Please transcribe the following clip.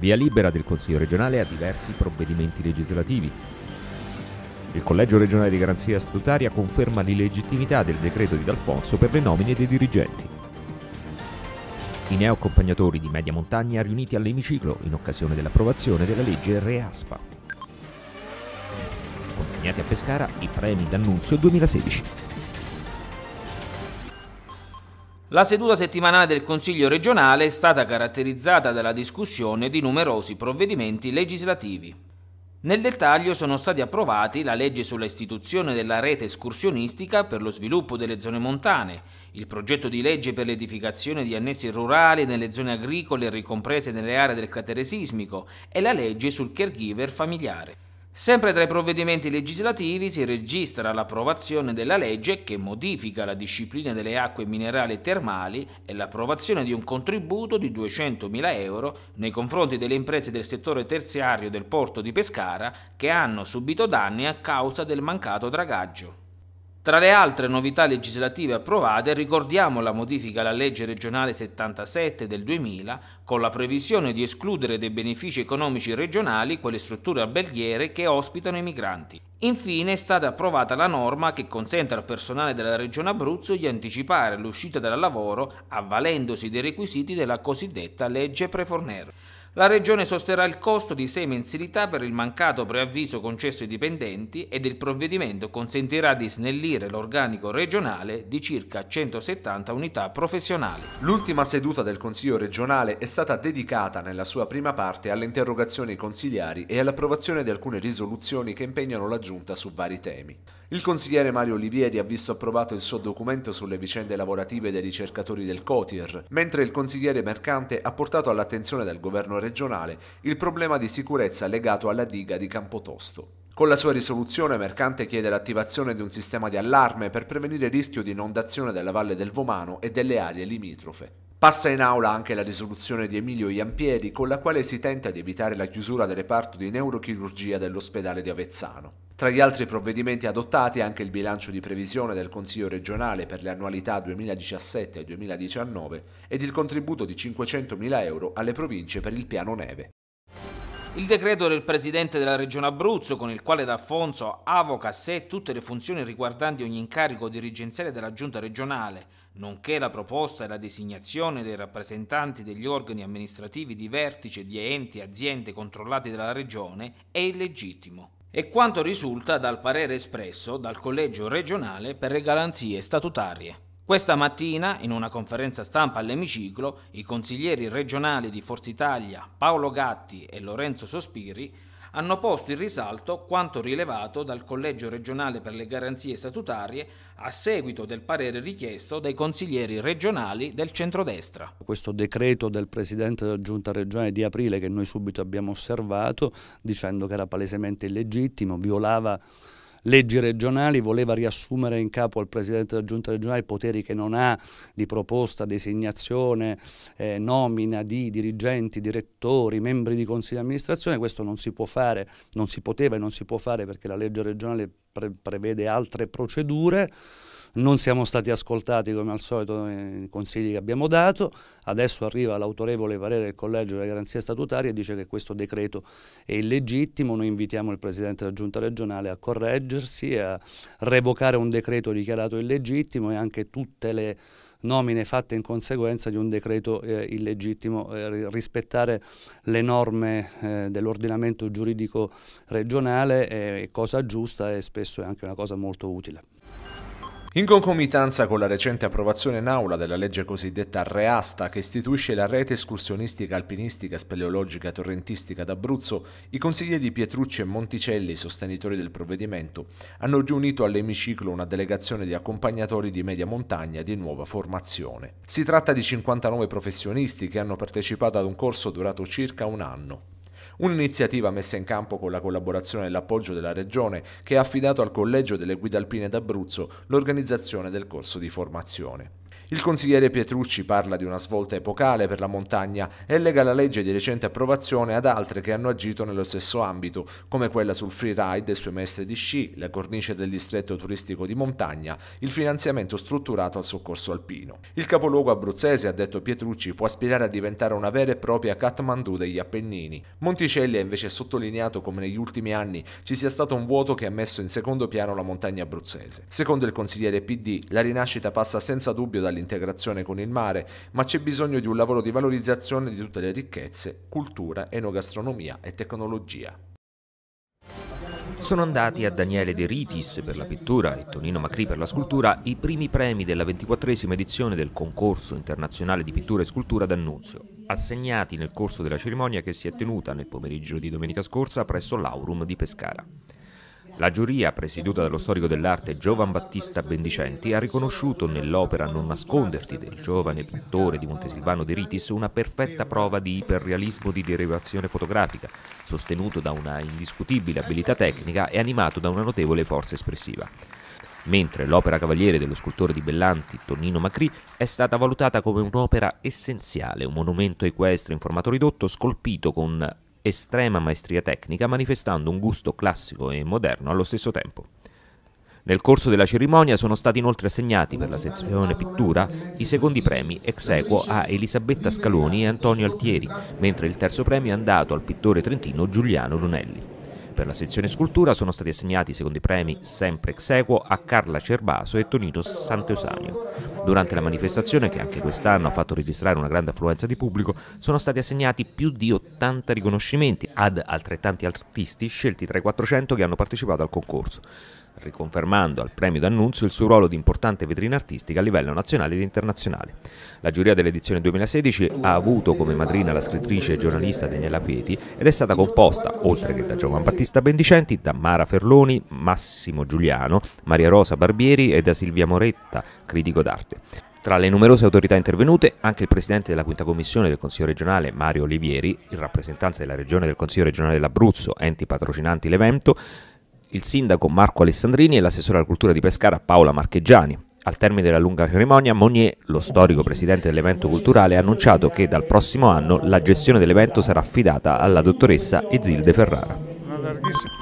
Via libera del Consiglio regionale a diversi provvedimenti legislativi. Il Collegio regionale di garanzia statutaria conferma l'illegittimità del decreto di D'Alfonso per le nomine dei dirigenti. I neoaccompagnatori di media montagna riuniti all'emiciclo in occasione dell'approvazione della legge Reaspa. Consegnati a Pescara i premi d'annunzio 2016. La seduta settimanale del Consiglio regionale è stata caratterizzata dalla discussione di numerosi provvedimenti legislativi. Nel dettaglio sono stati approvati la legge sulla istituzione della rete escursionistica per lo sviluppo delle zone montane, il progetto di legge per l'edificazione di annessi rurali nelle zone agricole ricomprese nelle aree del cratere sismico e la legge sul caregiver familiare. Sempre tra i provvedimenti legislativi si registra l'approvazione della legge che modifica la disciplina delle acque minerali e termali e l'approvazione di un contributo di 200.000 euro nei confronti delle imprese del settore terziario del porto di Pescara che hanno subito danni a causa del mancato dragaggio. Tra le altre novità legislative approvate ricordiamo la modifica alla legge regionale 77 del 2000 con la previsione di escludere dai benefici economici regionali quelle strutture alberghiere che ospitano i migranti. Infine è stata approvata la norma che consente al personale della Regione Abruzzo di anticipare l'uscita dal lavoro avvalendosi dei requisiti della cosiddetta legge Prefornero. La Regione sosterrà il costo di sei mensilità per il mancato preavviso concesso ai dipendenti ed il provvedimento consentirà di snellire l'organico regionale di circa 170 unità professionali. L'ultima seduta del Consiglio regionale è stata dedicata nella sua prima parte alle interrogazioni consigliari e all'approvazione di alcune risoluzioni che impegnano la Giunta su vari temi. Il consigliere Mario Olivieri ha visto approvato il suo documento sulle vicende lavorative dei ricercatori del COTIR, mentre il consigliere Mercante ha portato all'attenzione del governo regionale il problema di sicurezza legato alla diga di Campotosto. Con la sua risoluzione Mercante chiede l'attivazione di un sistema di allarme per prevenire il rischio di inondazione della valle del Vomano e delle aree limitrofe. Passa in aula anche la risoluzione di Emilio Iampieri con la quale si tenta di evitare la chiusura del reparto di neurochirurgia dell'ospedale di Avezzano. Tra gli altri provvedimenti adottati anche il bilancio di previsione del Consiglio regionale per le annualità 2017 e 2019 ed il contributo di 500.000 euro alle province per il piano neve. Il decreto del presidente della regione Abruzzo, con il quale D'Alfonso avoca a sé tutte le funzioni riguardanti ogni incarico dirigenziale della giunta regionale, nonché la proposta e la designazione dei rappresentanti degli organi amministrativi di vertice di enti e aziende controllati dalla regione, è illegittimo è quanto risulta dal parere espresso dal Collegio regionale per le garanzie statutarie. Questa mattina, in una conferenza stampa all'emiciclo, i consiglieri regionali di Forza Italia Paolo Gatti e Lorenzo Sospiri hanno posto in risalto quanto rilevato dal Collegio regionale per le garanzie statutarie a seguito del parere richiesto dai consiglieri regionali del centrodestra. Questo decreto del Presidente della Giunta regionale di aprile che noi subito abbiamo osservato dicendo che era palesemente illegittimo, violava leggi regionali, voleva riassumere in capo al Presidente della Giunta regionale poteri che non ha di proposta, designazione, eh, nomina di dirigenti, direttori, membri di consiglio di amministrazione, questo non si può fare, non si poteva e non si può fare perché la legge regionale pre- prevede altre procedure. Non siamo stati ascoltati come al solito nei consigli che abbiamo dato, adesso arriva l'autorevole parere del Collegio delle Garanzie Statutarie e dice che questo decreto è illegittimo, noi invitiamo il Presidente della Giunta regionale a correggersi, a revocare un decreto dichiarato illegittimo e anche tutte le nomine fatte in conseguenza di un decreto eh, illegittimo, eh, rispettare le norme eh, dell'ordinamento giuridico regionale è eh, cosa giusta e spesso è anche una cosa molto utile. In concomitanza con la recente approvazione in aula della legge cosiddetta Reasta che istituisce la rete escursionistica alpinistica speleologica torrentistica d'Abruzzo, i consiglieri di Pietrucci e Monticelli, sostenitori del provvedimento, hanno riunito all'emiciclo una delegazione di accompagnatori di media montagna di nuova formazione. Si tratta di 59 professionisti che hanno partecipato ad un corso durato circa un anno. Un'iniziativa messa in campo con la collaborazione e l'appoggio della Regione che ha affidato al Collegio delle Guide Alpine d'Abruzzo l'organizzazione del corso di formazione. Il consigliere Pietrucci parla di una svolta epocale per la montagna e lega la legge di recente approvazione ad altre che hanno agito nello stesso ambito, come quella sul freeride e sui maestri di sci, la cornice del distretto turistico di montagna, il finanziamento strutturato al soccorso alpino. Il capoluogo abruzzese, ha detto Pietrucci, può aspirare a diventare una vera e propria Kathmandu degli Appennini. Monticelli ha invece sottolineato come negli ultimi anni ci sia stato un vuoto che ha messo in secondo piano la montagna abruzzese. Secondo il consigliere PD, la rinascita passa senza dubbio dall'istituzione l'integrazione con il mare, ma c'è bisogno di un lavoro di valorizzazione di tutte le ricchezze, cultura, enogastronomia e tecnologia. Sono andati a Daniele De Ritis per la pittura e Tonino Macri per la scultura i primi premi della 24esima edizione del concorso internazionale di pittura e scultura d'Annunzio, assegnati nel corso della cerimonia che si è tenuta nel pomeriggio di domenica scorsa presso l'Aurum di Pescara. La giuria, presieduta dallo storico dell'arte Giovan Battista Bendicenti, ha riconosciuto nell'opera Non nasconderti del giovane pittore di Montesilvano De Ritis una perfetta prova di iperrealismo di derivazione fotografica, sostenuto da una indiscutibile abilità tecnica e animato da una notevole forza espressiva mentre l'opera Cavaliere dello scultore di Bellanti, Tonino Macri, è stata valutata come un'opera essenziale, un monumento equestre in formato ridotto scolpito con estrema maestria tecnica, manifestando un gusto classico e moderno allo stesso tempo. Nel corso della cerimonia sono stati inoltre assegnati per la sezione pittura i secondi premi ex equo a Elisabetta Scaloni e Antonio Altieri, mentre il terzo premio è andato al pittore trentino Giuliano Lunelli. Per la sezione scultura sono stati assegnati secondo i premi sempre ex equo a Carla Cerbaso e Tonino Sant'Eusanio. Durante la manifestazione, che anche quest'anno ha fatto registrare una grande affluenza di pubblico, sono stati assegnati più di 80 riconoscimenti ad altrettanti artisti scelti tra i 400 che hanno partecipato al concorso riconfermando al premio d'annunzio il suo ruolo di importante vetrina artistica a livello nazionale ed internazionale. La giuria dell'edizione 2016 ha avuto come madrina la scrittrice e giornalista Daniela Pieti ed è stata composta, oltre che da Giovan Battista Bendicenti, da Mara Ferloni, Massimo Giuliano, Maria Rosa Barbieri e da Silvia Moretta, critico d'arte. Tra le numerose autorità intervenute, anche il presidente della quinta commissione del Consiglio regionale Mario Olivieri, in rappresentanza della regione del Consiglio regionale dell'Abruzzo, enti patrocinanti l'evento, il sindaco Marco Alessandrini e l'assessore alla cultura di Pescara Paola Marcheggiani. Al termine della lunga cerimonia, Monier, lo storico presidente dell'evento culturale, ha annunciato che dal prossimo anno la gestione dell'evento sarà affidata alla dottoressa Ezilde Ferrara.